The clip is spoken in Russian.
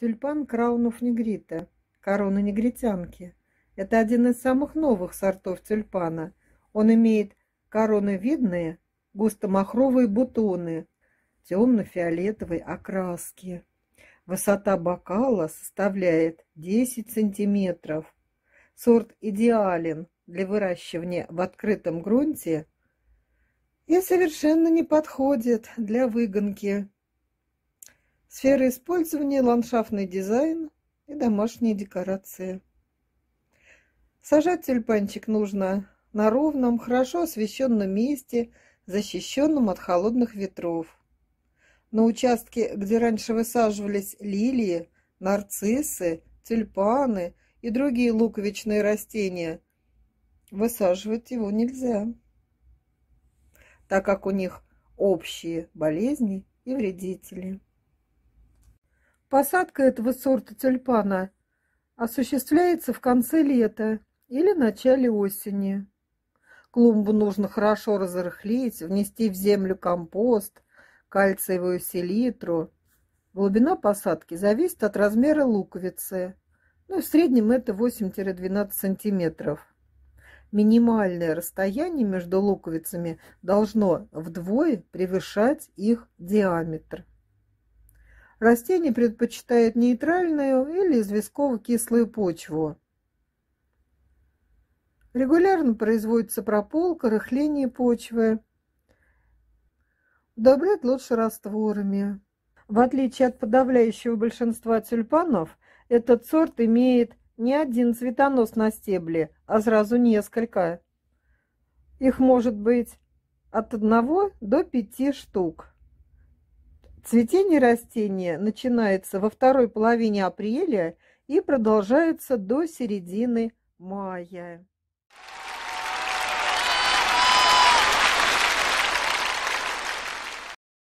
Тюльпан краунов негрита, корона негритянки. Это один из самых новых сортов тюльпана. Он имеет короновидные, густомахровые бутоны, темно-фиолетовой окраски. Высота бокала составляет 10 сантиметров. Сорт идеален для выращивания в открытом грунте и совершенно не подходит для выгонки Сферы использования – ландшафтный дизайн и домашние декорации. Сажать тюльпанчик нужно на ровном, хорошо освещенном месте, защищенном от холодных ветров. На участке, где раньше высаживались лилии, нарциссы, тюльпаны и другие луковичные растения, высаживать его нельзя, так как у них общие болезни и вредители. Посадка этого сорта тюльпана осуществляется в конце лета или начале осени. Клумбу нужно хорошо разрыхлить, внести в землю компост, кальциевую селитру. Глубина посадки зависит от размера луковицы. Ну, в среднем это 8-12 сантиметров. Минимальное расстояние между луковицами должно вдвое превышать их диаметр. Растение предпочитает нейтральную или известково-кислую почву. Регулярно производится прополка, рыхление почвы. Удобрять лучше растворами. В отличие от подавляющего большинства тюльпанов, этот сорт имеет не один цветонос на стебле, а сразу несколько. Их может быть от одного до пяти штук. Цветение растения начинается во второй половине апреля и продолжается до середины мая.